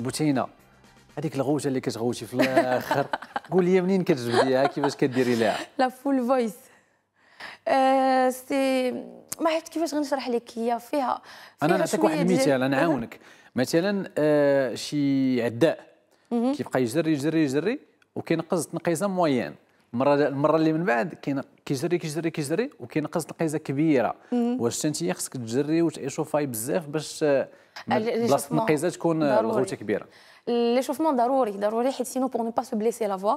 بوتينا هذيك الغوجه اللي كتغوتي في الاخر قول لي منين كتجبديها كيفاش كديري لها لا فول فويس آه، سي ما عرفت كيفاش غنشرح لك هي فيها, انا نعطيك واحد المثال نعاونك مثلا آه شي عداء كيبقى يجري يجري يجري وكينقز تنقيزه موين المره المره اللي من بعد كاين كيجري كيجري كيجري وكينقص القيزه كبيره واش انت خصك تجري وتشوفاي بزاف باش آه، بلاصه القيزه تكون الغوته كبيره ليشوفمون ضروري ضروري حيت سينو بور نو با سو بليسي لا فوا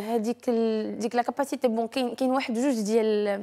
هذيك ديك لا كاباسيتي بون كاين كاين واحد جوج ديال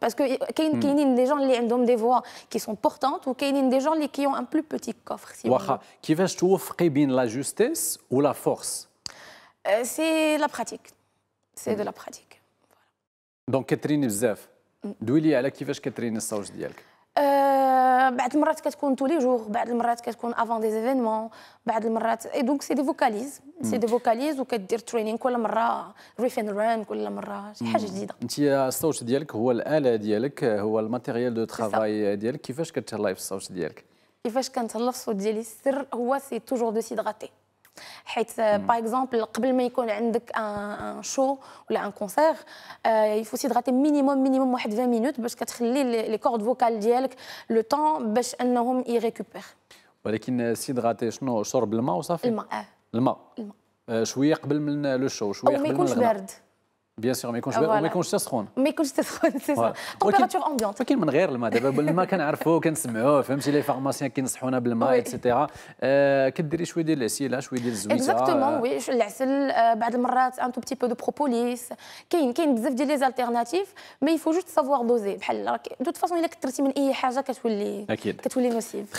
Parce que y a des gens qui ont des voix qui sont portantes ou il y a des gens qui ont un plus petit coffre. qui va tu bien la justice ou la force euh, C'est la pratique. C'est de hmm. la pratique. Donc, Catherine Bzef, hmm. d'où il y a là, qui Catherine, بعض المرات كتكون تولي جوغ بعض المرات كتكون افون دي ايفينمون بعض المرات اي دونك سي دي فوكاليز سي دي فوكاليز وكدير ترينين كل مره ريفين ران كل مره شي حاجه جديده انت الصوت ديالك هو الاله ديالك هو الماتيريال دو ترافاي ديالك كيفاش كتهلاي في الصوت ديالك كيفاش كنتهلا في الصوت ديالي السر هو سي توجور دو سيدغاتي حيت باغ اكزومبل قبل ما يكون عندك ان شو ولا ان كونسير يفو سي تيدغاتي مينيموم مينيموم واحد 20 مينوت باش كتخلي لي كورد فوكال ديالك لو طون باش انهم يريكوبير ولكن سي سيدغاتي شنو شرب الماء وصافي الماء آه. الماء, الماء. آه، شويه قبل من لو شو شويه قبل من ما يكونش بارد بيان سور ما يكونش وما يكونش سخون ما يكونش سخون سي سا تمبيراتور امبيونت ولكن من غير الماء دابا الماء كنعرفوه كنسمعوه فهمتي لي فارماسيان كينصحونا بالماء اكسيتيرا كديري شويه ديال العسيله شويه ديال الزويته اكزاكتومون وي العسل بعض المرات ان تو بتي بو دو بروبوليس كاين كاين بزاف ديال لي زالتيرناتيف مي يفو جوست سافوار دوزي بحال دو فاسون الا كثرتي من اي حاجه كتولي كتولي نوسيف